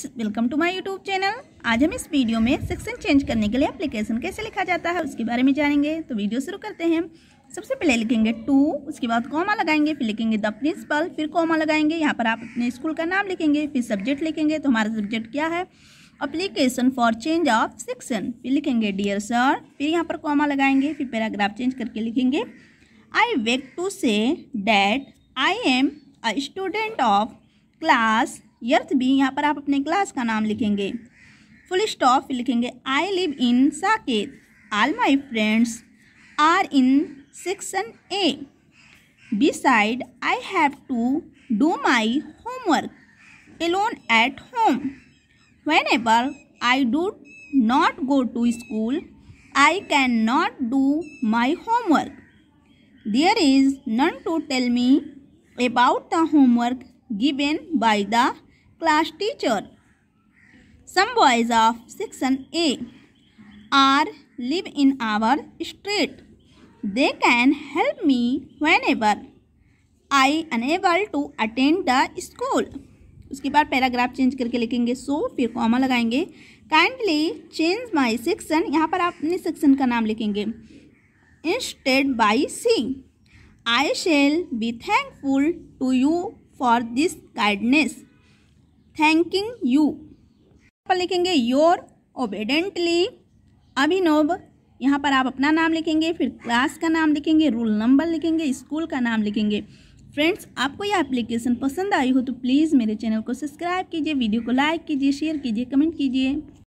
Kids welcome to my YouTube channel आज हम इस वीडियो में सेक्शन चेंज करने के लिए एप्लीकेशन कैसे लिखा जाता है उसके बारे में जानेंगे तो वीडियो शुरू करते हैं सबसे पहले लिखेंगे टू उसके बाद कॉमा लगाएंगे फिर लिखेंगे द प्रिंसिपल फिर कॉमा लगाएंगे यहाँ पर आप अपने स्कूल का नाम लिखेंगे फिर सब्जेक्ट लिखेंगे तो हमारा सब्जेक्ट क्या है application for change of section फिर लिखेंगे डियर सर फिर यहाँ पर कॉमा लगाएंगे फिर पैराग्राफ चेंज करके लिखेंगे I beg to say that I am a student of class eighth B यहाँ पर आप अपने क्लास का नाम लिखेंगे फुल स्टॉप लिखेंगे I live in Saket all my friends are in section A besides I have to do my homework alone at home whenever I do not go to school I can not do my homework there is none to tell me about the homework given by the class teacher. Some boys of section A are live in our street. They can help me whenever I unable to attend the school. उसके बाद paragraph change करके लिखेंगे so so, फिर comma लगाएंगे kindly change my section यहाँ पर आप अपने सेक्शन का नाम लिखेंगे instead by C I shall be thankful to you for this guidance thanking you पर लिखेंगे योर ओबेडेंटली अभिनव यहाँ पर आप अपना नाम लिखेंगे फिर क्लास का नाम लिखेंगे रोल नंबर लिखेंगे स्कूल का नाम लिखेंगे फ्रेंड्स आपको यह एप्लीकेशन पसंद आई हो तो प्लीज़ मेरे चैनल को सब्सक्राइब कीजिए वीडियो को लाइक कीजिए शेयर कीजिए कमेंट कीजिए